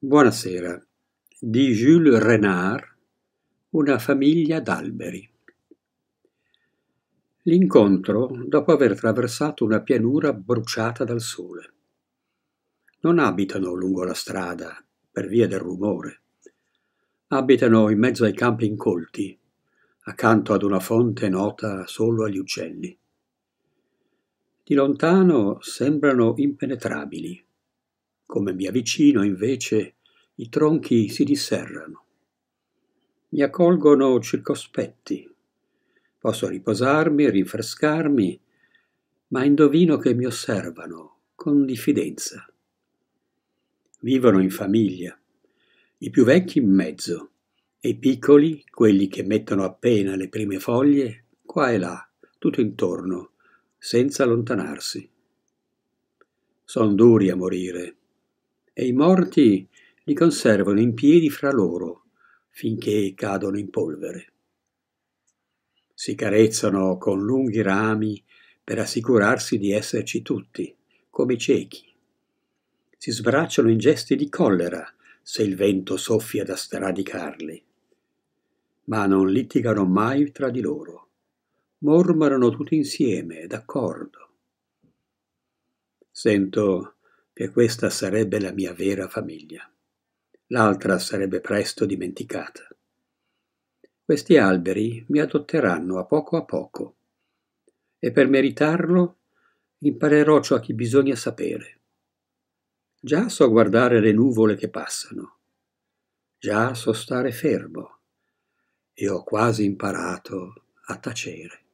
Buonasera di Jules Renard Una famiglia d'alberi. L'incontro dopo aver traversato una pianura bruciata dal sole. Non abitano lungo la strada per via del rumore. Abitano in mezzo ai campi incolti, accanto ad una fonte nota solo agli uccelli. Di lontano sembrano impenetrabili come mi avvicino, invece, i tronchi si disserrano. Mi accolgono circospetti. Posso riposarmi, rinfrescarmi, ma indovino che mi osservano con diffidenza. Vivono in famiglia, i più vecchi in mezzo, e i piccoli, quelli che mettono appena le prime foglie, qua e là, tutto intorno, senza allontanarsi. Son duri a morire, e i morti li conservano in piedi fra loro finché cadono in polvere. Si carezzano con lunghi rami per assicurarsi di esserci tutti, come i ciechi. Si sbracciano in gesti di collera se il vento soffia da stradicarli. Ma non litigano mai tra di loro. Mormorano tutti insieme, d'accordo. Sento che questa sarebbe la mia vera famiglia. L'altra sarebbe presto dimenticata. Questi alberi mi adotteranno a poco a poco e per meritarlo imparerò ciò che bisogna sapere. Già so guardare le nuvole che passano, già so stare fermo e ho quasi imparato a tacere.